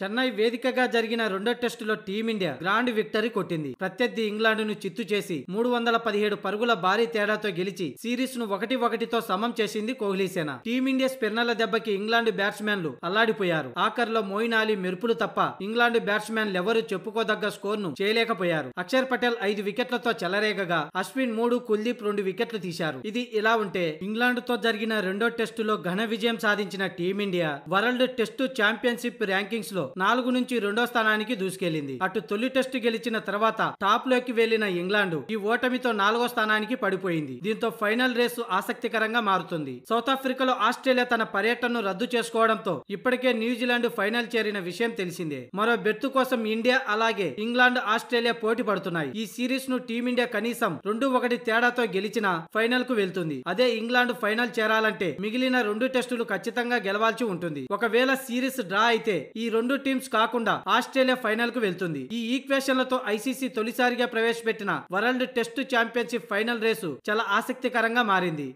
చెన్నై వేదికగా జరిగిన రెండో టెస్టులో టీమిండియా గ్రాండ్ విక్టరీ కొట్టింది ప్రత్యర్థి ను చిత్తు చేసి మూడు వందల పదిహేడు పరుగుల భారీ తేడాతో గెలిచి సిరీస్ ను ఒకటి ఒకటితో సమం చేసింది కోహ్లీసేన టీమిండియా స్పిన్నర్ల దెబ్బకి ఇంగ్లాండ్ బ్యాట్స్మెన్లు అల్లాడిపోయారు ఆఖర్లో మోయిన్ అలీ మెరుపులు తప్ప ఇంగ్లాండ్ బ్యాట్స్మెన్లు ఎవరు చెప్పుకోదగ్గ స్కోర్ ను చేయలేకపోయారు అక్షర్ పటేల్ ఐదు వికెట్లతో చెలరేగగా అశ్విన్ మూడు కుల్దీప్ రెండు వికెట్లు తీశారు ఇది ఇలా ఉంటే ఇంగ్లాండ్ తో జరిగిన రెండో టెస్టులో ఘన విజయం సాధించిన team India world test championship rankings లో నాలుగు నుంచి రెండో స్థానానికి దూసుకెళ్లింది అటు తొలి టెస్టు గెలిచిన తర్వాత టాప్ లోకి వెళ్లిన ఇంగ్లాండ్ ఈ ఓటమితో నాలుగో స్థానానికి పడిపోయింది దీంతో ఫైనల్ రేసు ఆసక్తికరంగా మారుతుంది సౌత్ ఆఫ్రికాలో ఆస్ట్రేలియా తన పర్యటనను రద్దు చేసుకోవడంతో ఇప్పటికే న్యూజిలాండ్ ఫైనల్ చేరిన విషయం తెలిసిందే మరో బెర్త్ కోసం ఇండియా అలాగే ఇంగ్లాండ్ ఆస్ట్రేలియా పోటీ పడుతున్నాయి ఈ సిరీస్ ను టీమిండియా కనీసం రెండు ఒకటి తేడాతో గెలిచిన ఫైనల్ కు వెళ్తుంది అదే ఇంగ్లాండ్ ఫైనల్ చేరాలంటే మిగిలిన రెండు టెస్టులు ఖచ్చితంగా గెలవాల్సి ఉంటుంది ఒకవేళ సిరీస్ డ్రా అయితే ఈ రెండు రెండు టీమ్స్ కాకుండా ఆస్ట్రేలియా ఫైనల్ కు వెళ్తుంది ఈ ఈక్వేషన్లతో ఐసీసీ తొలిసారిగా ప్రవేశపెట్టిన world test championship final race చాలా ఆసక్తికరంగా మారింది